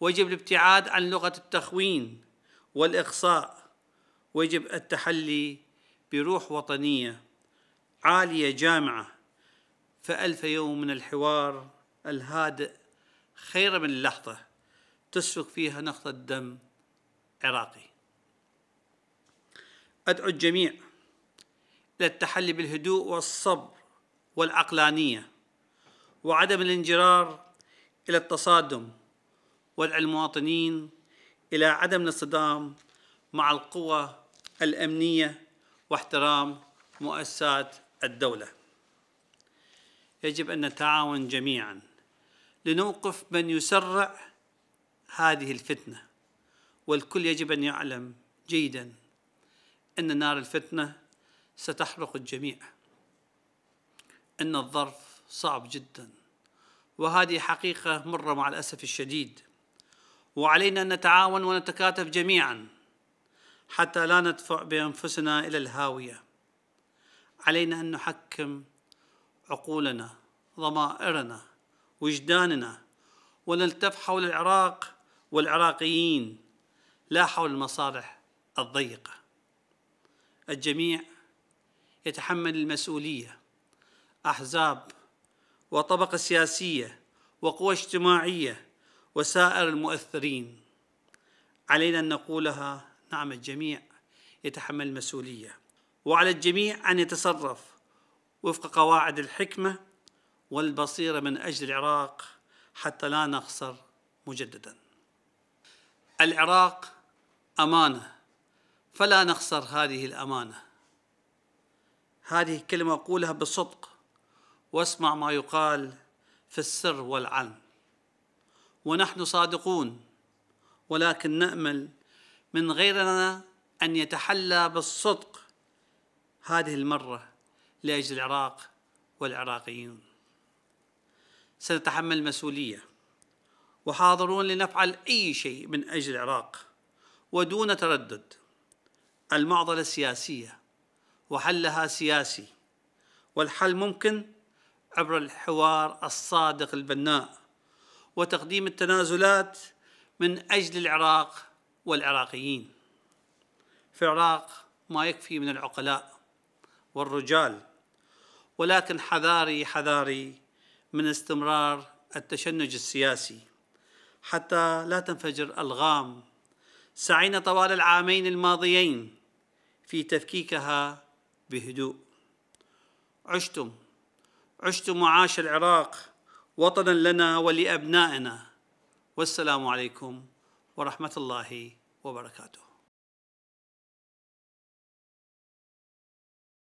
ويجب الابتعاد عن لغة التخوين والإقصاء ويجب التحلي بروح وطنية عالية جامعة فألف يوم من الحوار الهادئ خير من اللحظة تسفك فيها نقطة دم عراقي أدعو الجميع للتحلي بالهدوء والصبر والعقلانية وعدم الانجرار إلى التصادم ودع المواطنين إلى عدم الصدام مع القوى الأمنية واحترام مؤسسات الدولة يجب أن نتعاون جميعا لنوقف من يسرع هذه الفتنة والكل يجب أن يعلم جيدا أن نار الفتنة ستحرق الجميع أن الظرف صعب جدا وهذه حقيقة مرة مع الأسف الشديد وعلينا أن نتعاون ونتكاتف جميعا حتى لا ندفع بأنفسنا إلى الهاوية علينا أن نحكم عقولنا ضمائرنا وجداننا ونلتف حول العراق والعراقيين لا حول المصالح الضيقة الجميع يتحمل المسؤولية أحزاب وطبقة سياسية وقوى اجتماعية وسائر المؤثرين علينا أن نقولها نعم الجميع يتحمل المسؤولية وعلى الجميع أن يتصرف وفق قواعد الحكمة والبصيرة من أجل العراق حتى لا نخسر مجددا العراق أمانة فلا نخسر هذه الأمانة هذه الكلمة أقولها بصدق واسمع ما يقال في السر والعلم ونحن صادقون ولكن نامل من غيرنا ان يتحلى بالصدق هذه المره لاجل العراق والعراقيين سنتحمل مسؤوليه وحاضرون لنفعل اي شيء من اجل العراق ودون تردد المعضله سياسيه وحلها سياسي والحل ممكن عبر الحوار الصادق البناء وتقديم التنازلات من أجل العراق والعراقيين في العراق ما يكفي من العقلاء والرجال ولكن حذاري حذاري من استمرار التشنج السياسي حتى لا تنفجر ألغام سعينا طوال العامين الماضيين في تفكيكها بهدوء عشتم عشتم معاش العراق وطنا لنا ولأبنائنا والسلام عليكم ورحمة الله وبركاته